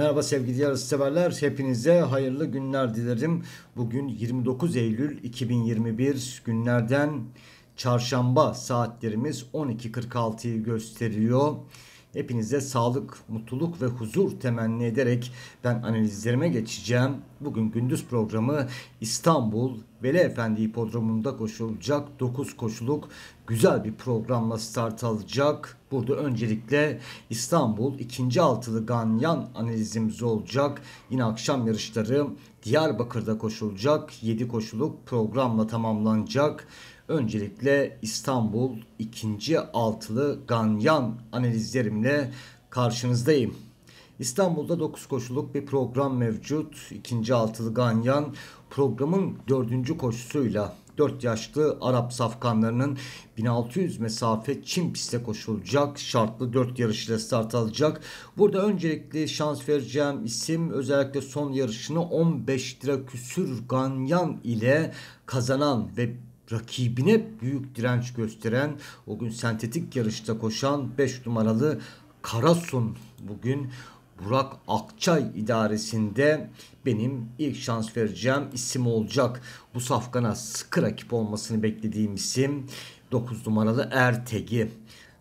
Merhaba sevgili yarışseverler. Hepinize hayırlı günler dilerim. Bugün 29 Eylül 2021 günlerden çarşamba saatlerimiz 12.46'yı gösteriyor. Hepinize sağlık, mutluluk ve huzur temenni ederek ben analizlerime geçeceğim. Bugün gündüz programı İstanbul Veli Efendi Hipodromu'nda koşulacak 9 koşuluk güzel bir programla start alacak. Burada öncelikle İstanbul ikinci altılı Ganyan analizimiz olacak. Yine akşam yarışları Diyarbakır'da koşulacak. 7 koşuluk programla tamamlanacak. Öncelikle İstanbul ikinci altılı ganyan analizlerimle karşınızdayım. İstanbul'da 9 koşuluk bir program mevcut. İkinci altılı ganyan programın dördüncü koşusuyla 4 yaşlı Arap safkanlarının 1600 mesafe Çin pistte koşulacak. Şartlı 4 ile start alacak. Burada öncelikle şans vereceğim isim özellikle son yarışını 15 lira küsür ganyan ile kazanan ve rakibine büyük direnç gösteren o gün sentetik yarışta koşan 5 numaralı Karasun bugün Burak Akçay idaresinde benim ilk şans vereceğim isim olacak. Bu safkana sıkı rakip olmasını beklediğim isim 9 numaralı Ertegi.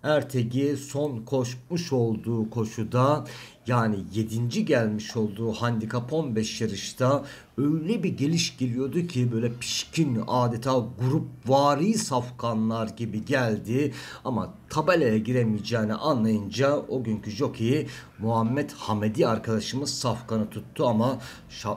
Ertegi son koşmuş olduğu koşuda yani 7. gelmiş olduğu handikap 15 yarışta öyle bir geliş geliyordu ki böyle pişkin adeta grup vari safkanlar gibi geldi ama tabelaya giremeyeceğini anlayınca o günkü jokeyi Muhammed Hamedi arkadaşımız Safkan'ı tuttu ama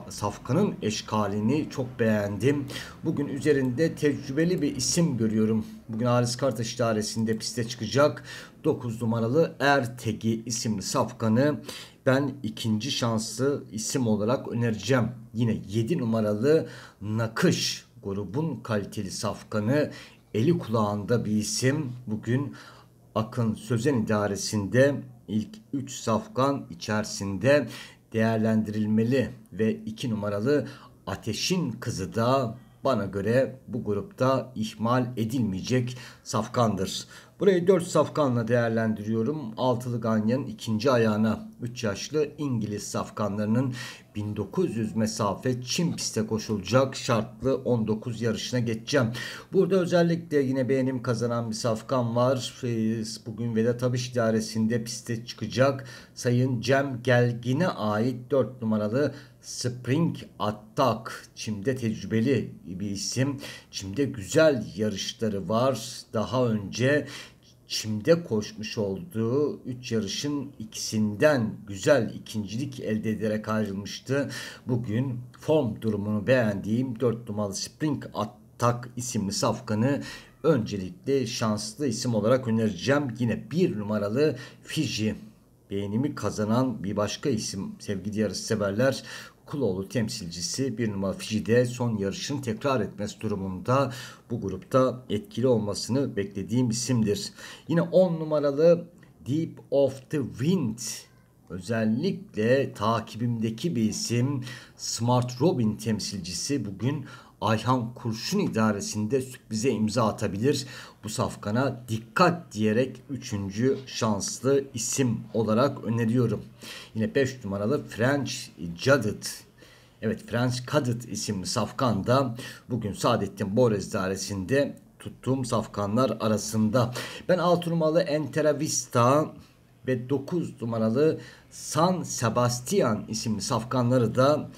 Safkan'ın eşkalini çok beğendim. Bugün üzerinde tecrübeli bir isim görüyorum. Bugün Aris Kartaş idaresinde piste çıkacak. 9 numaralı Ertegi isimli safkanı ben ikinci şanslı isim olarak önereceğim. Yine 7 numaralı Nakış grubun kaliteli safkanı eli kulağında bir isim. Bugün Akın Sözen İdaresi'nde ilk 3 safkan içerisinde değerlendirilmeli ve 2 numaralı Ateşin Kızı da bana göre bu grupta ihmal edilmeyecek safkandır. Burayı 4 safkanla değerlendiriyorum. Altılı Ganya'nın ikinci ayağına 3 yaşlı İngiliz safkanlarının 1900 mesafe Çin piste koşulacak şartlı 19 yarışına geçeceğim. Burada özellikle yine beğenim kazanan bir safkan var. Bugün Vedat Abiş idaresinde piste çıkacak. Sayın Cem Gelgin'e ait 4 numaralı Spring Attack Çim'de tecrübeli bir isim. Çim'de güzel yarışları var. Daha önce Çim'de koşmuş olduğu 3 yarışın ikisinden güzel ikincilik elde ederek ayrılmıştı. Bugün form durumunu beğendiğim 4 numaralı Spring Attack isimli safkanı öncelikle şanslı isim olarak önereceğim. Yine 1 numaralı Fiji beğenimi kazanan bir başka isim sevgili yarışseverler. Kuloğlu temsilcisi bir numara Fiji'de son yarışın tekrar etmesi durumunda bu grupta etkili olmasını beklediğim isimdir. Yine 10 numaralı Deep of the Wind özellikle takibimdeki bir isim Smart Robin temsilcisi bugün Ayhan Kurşun idaresinde sürprize imza atabilir. Bu safkana dikkat diyerek 3. şanslı isim olarak öneriyorum. Yine 5 numaralı French Cadet Evet French Cadet isimli safkan da bugün Saadettin Borez idaresinde tuttuğum safkanlar arasında. Ben 6 numaralı Enteravista ve 9 numaralı San Sebastian isimli safkanları da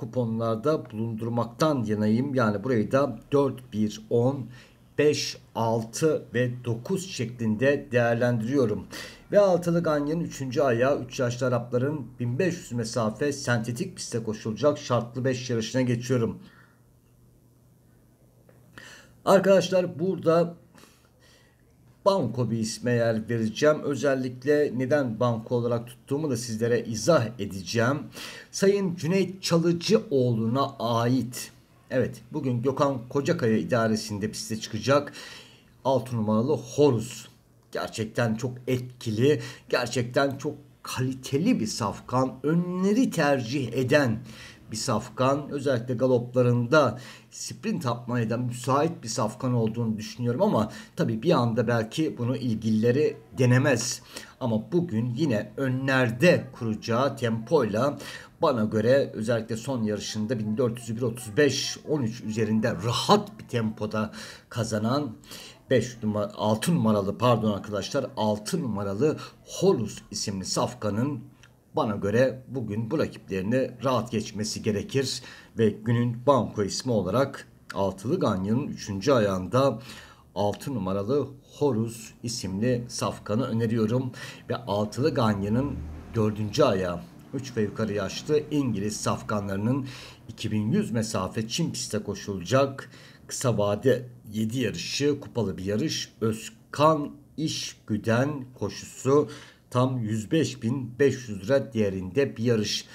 kuponlarda bulundurmaktan yanayım. Yani burayı da 4, 1, 10, 5, 6 ve 9 şeklinde değerlendiriyorum. Ve altılı Ganyan'ın 3. ayağı 3 yaşlı Arapların 1500 mesafe sentetik piste koşulacak şartlı 5 yarışına geçiyorum. Arkadaşlar burada banko bir isme yer vereceğim. Özellikle neden banko olarak tuttuğumu da sizlere izah edeceğim. Sayın Cüneyt Çalıcıoğlu'na ait. Evet bugün Gökhan Kocakaya idaresinde piste çıkacak 6 numaralı Horus. Gerçekten çok etkili, gerçekten çok kaliteli bir safkan, önleri tercih eden bir safkan. Özellikle galoplarında sprint atmaya da müsait bir safkan olduğunu düşünüyorum ama tabii bir anda belki bunu ilgilileri denemez. Ama bugün yine önlerde kuracağı tempoyla bana göre özellikle son yarışında 1400-135 13 üzerinde rahat bir tempoda kazanan 5 numara 6 numaralı pardon arkadaşlar 6 numaralı Horus isimli safkanın bana göre bugün bu rakiplerini rahat geçmesi gerekir ve günün banko ismi olarak Altılı Ganyan'ın 3. ayağında 6 numaralı Horus isimli safkanı öneriyorum ve Altılı Ganyan'ın 4. ayağı 3 ve yukarı yaşlı İngiliz safkanlarının 2100 mesafe Çin piste koşulacak kısa vade 7 yarışı kupalı bir yarış Özkan İşgüden koşusu tam 105.500 lira değerinde bir yarış.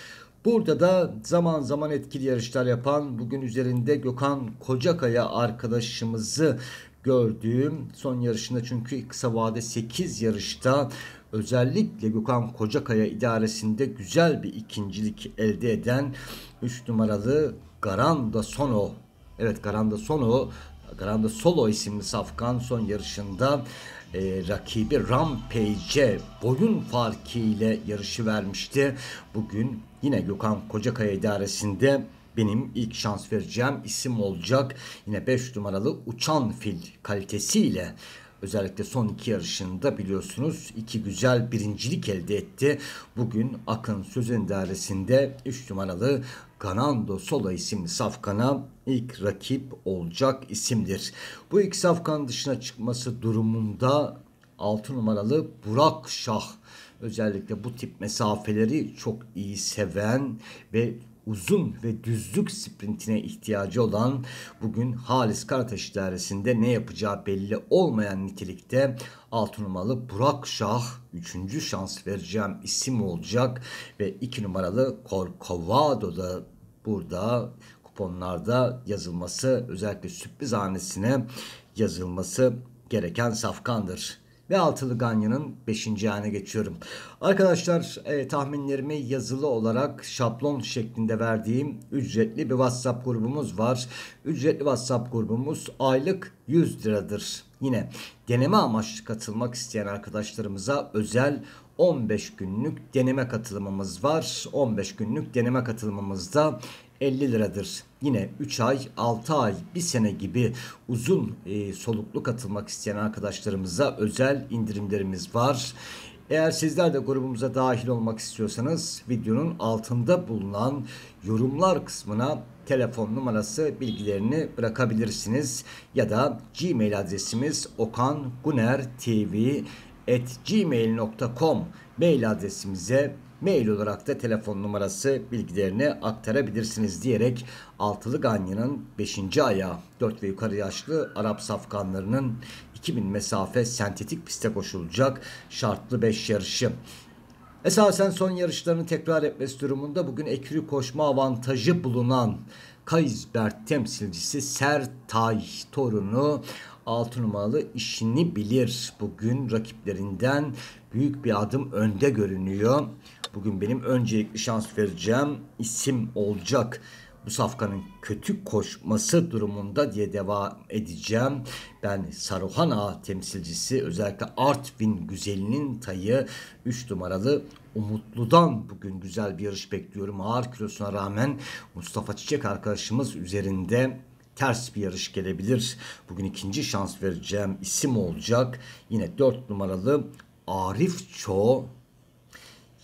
Burada da zaman zaman etkili yarışlar yapan bugün üzerinde Gökhan Kocakaya arkadaşımızı gördüğüm son yarışında çünkü kısa vade 8 yarışta özellikle Gökhan Kocakaya idaresinde güzel bir ikincilik elde eden 3 numaralı Garanda Sono. Evet Garanda Sono Garanda Solo isimli Safkan son yarışında e, rakibi Rampage'e boyun farkıyla yarışı vermişti. Bugün yine Gökhan Kocakaya idaresinde benim ilk şans vereceğim isim olacak. Yine 5 numaralı uçan fil kalitesiyle Özellikle son iki yarışında biliyorsunuz iki güzel birincilik elde etti. Bugün Akın Söz Endaresi'nde 3 numaralı Ganando Sola isimli safkana ilk rakip olacak isimdir. Bu iki safkan dışına çıkması durumunda 6 numaralı Burak Şah özellikle bu tip mesafeleri çok iyi seven ve uzun ve düzlük sprintine ihtiyacı olan bugün Halis Karataş idaresinde ne yapacağı belli olmayan nitelikte altı numaralı Burak Şah 3. şans vereceğim isim olacak ve 2 numaralı Corcovado da burada kuponlarda yazılması özellikle sürpriz hanesine yazılması gereken safkandır ve altılı Ganya'nın 5. hane geçiyorum. Arkadaşlar e, tahminlerimi yazılı olarak şablon şeklinde verdiğim ücretli bir WhatsApp grubumuz var. Ücretli WhatsApp grubumuz aylık 100 liradır. Yine deneme amaçlı katılmak isteyen arkadaşlarımıza özel 15 günlük deneme katılımımız var. 15 günlük deneme katılımımızda 50 liradır. Yine 3 ay, 6 ay, 1 sene gibi uzun e, soluklu katılmak isteyen arkadaşlarımıza özel indirimlerimiz var. Eğer sizler de grubumuza dahil olmak istiyorsanız videonun altında bulunan yorumlar kısmına telefon numarası bilgilerini bırakabilirsiniz. Ya da gmail adresimiz okangunertv.gmail.com mail adresimize mail olarak da telefon numarası bilgilerini aktarabilirsiniz diyerek Altılı Ganyan'ın 5. ayağı 4 ve yukarı yaşlı Arap safkanlarının 2000 mesafe sentetik piste koşulacak şartlı 5 yarışı. Esasen son yarışlarını tekrar etmesi durumunda bugün ekürü koşma avantajı bulunan Kaysbert temsilcisi Sertay Torun'u 6 numaralı işini bilir. Bugün rakiplerinden büyük bir adım önde görünüyor. Bugün benim öncelikli şans vereceğim isim olacak bu safkanın kötü koşması durumunda diye devam edeceğim. Ben Saruhan Ağa temsilcisi özellikle Artvin güzelinin tayı 3 numaralı Umutlu'dan bugün güzel bir yarış bekliyorum. Ağır kilosuna rağmen Mustafa Çiçek arkadaşımız üzerinde ters bir yarış gelebilir. Bugün ikinci şans vereceğim isim olacak. Yine 4 numaralı Arif Ço,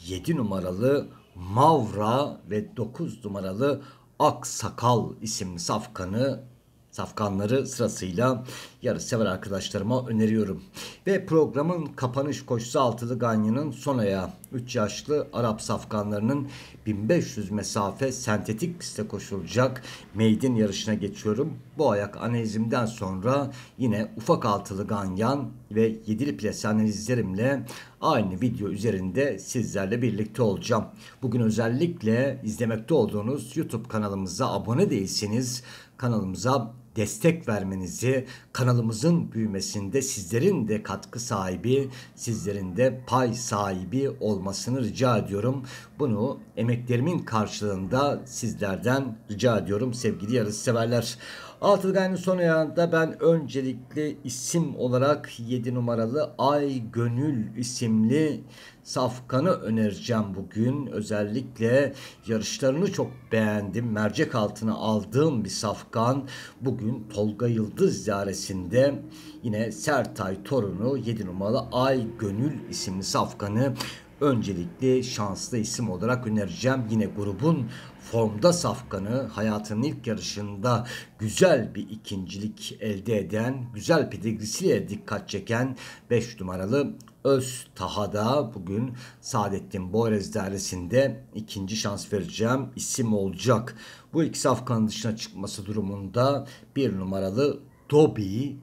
7 numaralı Mavra ve 9 numaralı Aksakal isimli safkanı Safkanları sırasıyla yarış sever arkadaşlarıma öneriyorum. Ve programın kapanış koşusu altılı Ganya'nın Sona'ya 3 yaşlı Arap safkanlarının 1500 mesafe sentetik piste koşulacak meydin yarışına geçiyorum. Bu ayak analizimden sonra yine ufak altılı Ganyan ve yedili plase analizlerimle aynı video üzerinde sizlerle birlikte olacağım. Bugün özellikle izlemekte olduğunuz YouTube kanalımıza abone değilseniz kanalımıza destek vermenizi, kanalımızın büyümesinde sizlerin de katkı sahibi, sizlerin de pay sahibi olmasını rica ediyorum. Bunu emeklerimin karşılığında sizlerden rica ediyorum sevgili yarışseverler. severler. Atılgan'ın son ayağında ben öncelikle isim olarak 7 numaralı Ay Gönül isimli Safkan'ı önereceğim bugün. Özellikle yarışlarını çok beğendim. Mercek altına aldığım bir Safkan bugün Tolga Yıldız ziyaresinde yine Sertay torunu 7 numaralı Ay Gönül isimli Safkan'ı öncelikli şanslı isim olarak önereceğim. Yine grubun formda safkanı hayatının ilk yarışında güzel bir ikincilik elde eden, güzel pedigrisiyle dikkat çeken 5 numaralı Öz Taha'da bugün Saadettin Boyrez Dairesi'nde ikinci şans vereceğim isim olacak. Bu iki safkanın dışına çıkması durumunda bir numaralı Dobi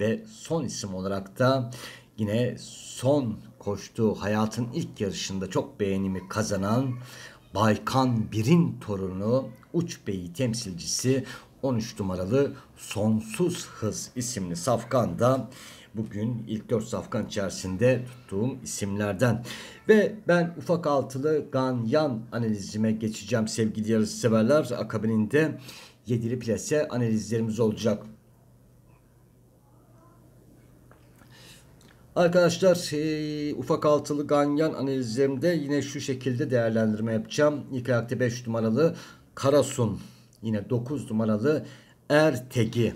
ve son isim olarak da yine son koştuğu hayatın ilk yarışında çok beğenimi kazanan Baykan Bir'in torunu Uç Bey'i temsilcisi 13 numaralı Sonsuz Hız isimli safkan da bugün ilk 4 safkan içerisinde tuttuğum isimlerden. Ve ben ufak altılı Ganyan analizime geçeceğim sevgili yarışseverler. Akabininde yedili plase analizlerimiz olacak. Arkadaşlar e, ufak altılı ganyan analizlerimde yine şu şekilde değerlendirme yapacağım. İlk ayakta 5 numaralı Karasun. Yine 9 numaralı Ertegi.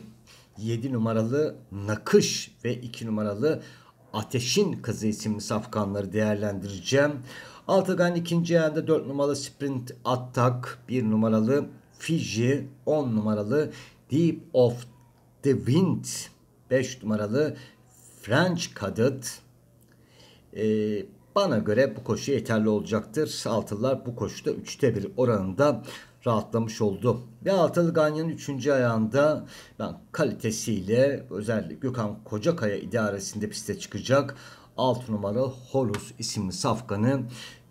7 numaralı Nakış ve 2 numaralı Ateşin Kızı isimli safkanları değerlendireceğim. Altıgan ikinci yerde 4 numaralı Sprint Attack, 1 numaralı Fiji, 10 numaralı Deep of the Wind, 5 numaralı French Cadet e, bana göre bu koşu yeterli olacaktır. Altılılar bu koşuda 3'te 1 oranında rahatlamış oldu. Ve Altılı Ganyan'ın 3. ayağında ben kalitesiyle özellikle Gökhan Kocakaya idaresinde piste çıkacak 6 numaralı Holus isimli safkanı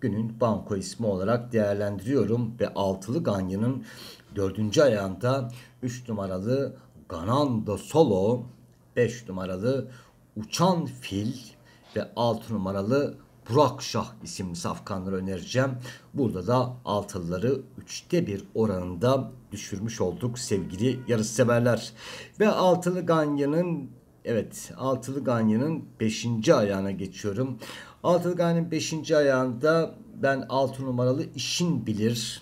günün banko ismi olarak değerlendiriyorum ve altılı Ganya'nın dördüncü ayağında 3 numaralı Gananda Solo 5 numaralı Uçan Fil ve 6 numaralı Burak Şah isimli safkanları önereceğim. Burada da altılıları üçte bir oranında düşürmüş olduk sevgili yarış severler. Ve altılı Ganya'nın evet altılı Ganya'nın 5. ayağına geçiyorum. Altılı Ganya'nın 5. ayağında ben 6 numaralı İşin bilir.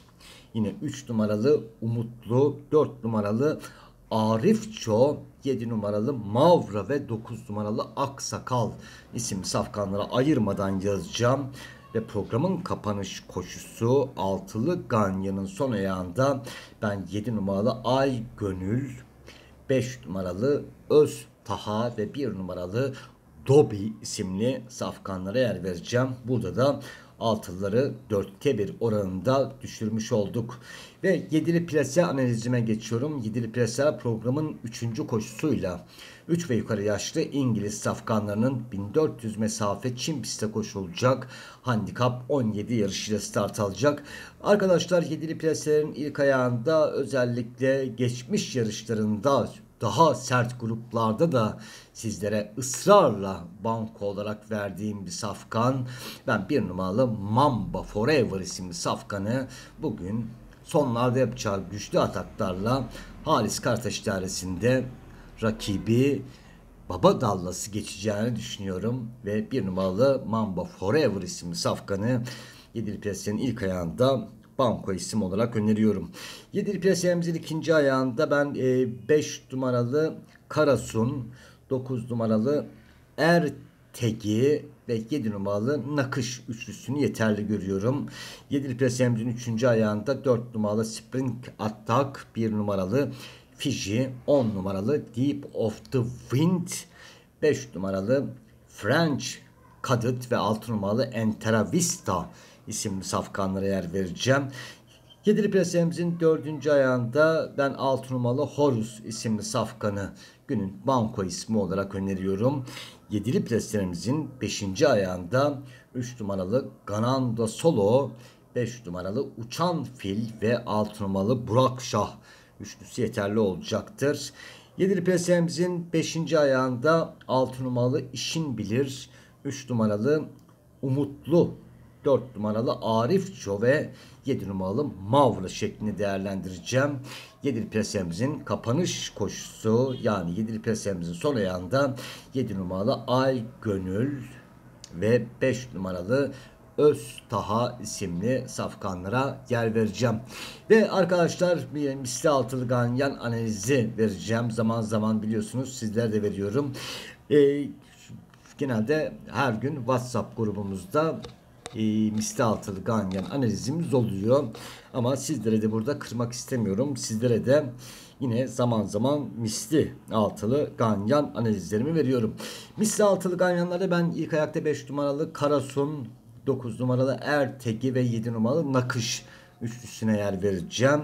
Yine 3 numaralı umutlu, 4 numaralı Arifço 7 numaralı Mavra ve 9 numaralı Aksakal isim safkanlara ayırmadan yazacağım. Ve programın kapanış koşusu altılı Ganya'nın son ayağında ben 7 numaralı Ay Gönül, 5 numaralı Öz Taha ve 1 numaralı Dobi isimli safkanlara yer vereceğim. Burada da altıları dörtte bir oranında düşürmüş olduk. Ve yedili plase analizime geçiyorum. Yedili plase programın 3. koşusuyla 3 ve yukarı yaşlı İngiliz safkanlarının 1400 mesafe Çin piste koşulacak. Handikap 17 yarışıyla start alacak. Arkadaşlar yedili plaselerin ilk ayağında özellikle geçmiş yarışlarında daha sert gruplarda da sizlere ısrarla banko olarak verdiğim bir safkan. Ben bir numaralı Mamba Forever isimli safkanı bugün sonlarda yapacağı güçlü ataklarla Halis Kartaş idaresinde rakibi baba dallası geçeceğini düşünüyorum ve bir numaralı Mamba Forever isimli safkanı Yedili Piyasenin ilk ayağında Banko isim olarak öneriyorum. Yedili Piyasemizin ikinci ayağında ben 5 e, numaralı Karasun, 9 numaralı Ertegi ve 7 numaralı nakış üçlüsünü yeterli görüyorum. 7. pres emrinin 3. ayağında 4 numaralı Spring Attack, 1 numaralı Fiji, 10 numaralı Deep of the Wind, 5 numaralı French Kadıt ve 6 numaralı Entera Vista isimli safkanlara yer vereceğim. 7. presemizin dördüncü ayağında ben 6 numaralı Horus isimli safkanı günün banko ismi olarak öneriyorum. Yedili plastinimizin 5. ayağında 3 numaralı Gananda Solo, 5 numaralı Uçan Fil ve 6 numaralı Burak Şah üçlüsü yeterli olacaktır. Yedili plastinimizin 5. ayağında 6 numaralı İşin Bilir, 3 numaralı Umutlu, 4 numaralı Arif Arifço ve 7 numaralı Mavra şeklinde değerlendireceğim. 7 presemizin kapanış koşusu yani 7 presemizin son ayağında 7 numaralı Ay Gönül ve 5 numaralı Öz Taha isimli safkanlara yer vereceğim. Ve arkadaşlar misli altılı ganyan analizi vereceğim. Zaman zaman biliyorsunuz sizler de veriyorum. Ee, genelde her gün WhatsApp grubumuzda e, misli altılı ganyan analizimiz oluyor. Ama sizlere de burada kırmak istemiyorum. Sizlere de yine zaman zaman misli altılı ganyan analizlerimi veriyorum. Misli altılı ganyanlarda ben ilk ayakta 5 numaralı Karasun, 9 numaralı Ertegi ve 7 numaralı Nakış üst üstüne yer vereceğim.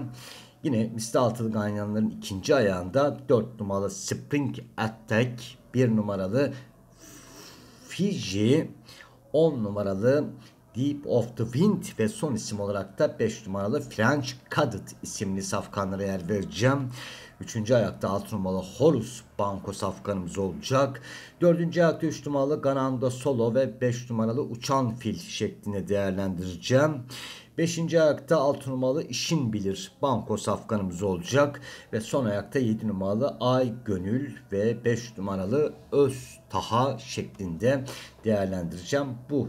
Yine misli altılı ganyanların ikinci ayağında 4 numaralı Spring Attack, 1 numaralı Fiji, 10 numaralı Deep of the Wind ve son isim olarak da 5 numaralı French Cadet isimli safkanlara yer vereceğim. Üçüncü ayakta 6 numaralı Horus Banko safkanımız olacak. Dördüncü ayakta 3 numaralı Gananda Solo ve 5 numaralı Uçan Fil şeklinde değerlendireceğim. Beşinci ayakta 6 numaralı İşin bilir banko safkanımız olacak. Ve son ayakta 7 numaralı ay gönül ve 5 numaralı öz taha şeklinde değerlendireceğim. Bu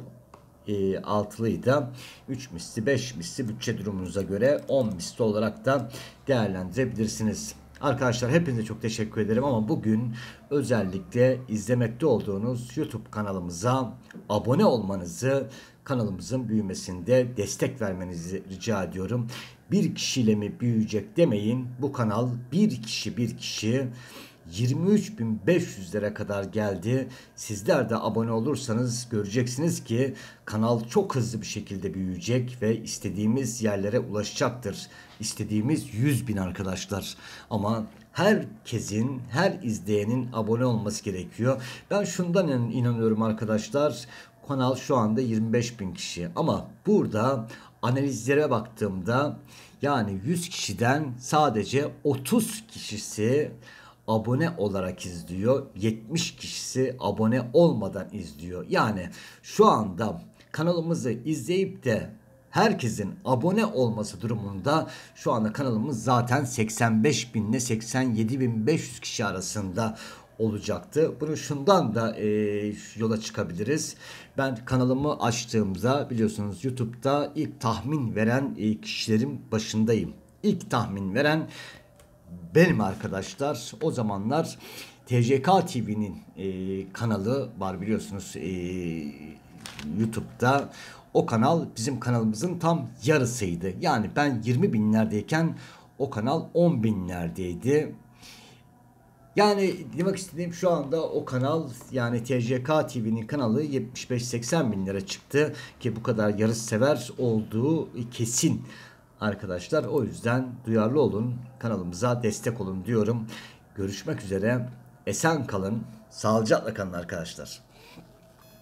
e, altılıydı. 3 misli 5 misli bütçe durumunuza göre 10 misli olarak da değerlendirebilirsiniz. Arkadaşlar hepinize çok teşekkür ederim ama bugün özellikle izlemekte olduğunuz YouTube kanalımıza abone olmanızı, kanalımızın büyümesinde destek vermenizi rica ediyorum. Bir kişiyle mi büyüyecek demeyin. Bu kanal bir kişi bir kişi 23.500 lira kadar geldi. Sizler de abone olursanız göreceksiniz ki kanal çok hızlı bir şekilde büyüyecek ve istediğimiz yerlere ulaşacaktır. İstediğimiz 100.000 arkadaşlar. Ama herkesin, her izleyenin abone olması gerekiyor. Ben şundan inanıyorum arkadaşlar. Kanal şu anda 25.000 kişi ama burada analizlere baktığımda yani 100 kişiden sadece 30 kişisi abone olarak izliyor. 70 kişisi abone olmadan izliyor. Yani şu anda kanalımızı izleyip de herkesin abone olması durumunda şu anda kanalımız zaten 85 bin ile 87 bin 500 kişi arasında olacaktı. Bunu şundan da e, yola çıkabiliriz. Ben kanalımı açtığımda biliyorsunuz YouTube'da ilk tahmin veren e, kişilerin başındayım. İlk tahmin veren benim arkadaşlar o zamanlar TCK TV'nin e, kanalı var biliyorsunuz e, YouTube'da. O kanal bizim kanalımızın tam yarısıydı. Yani ben 20 binlerdeyken o kanal 10 binlerdeydi. Yani demek istediğim şu anda o kanal yani TCK TV'nin kanalı 75-80 bin lira çıktı ki bu kadar yarış sever olduğu kesin arkadaşlar. O yüzden duyarlı olun, kanalımıza destek olun diyorum. Görüşmek üzere. Esen kalın, sağlıcakla kalın arkadaşlar.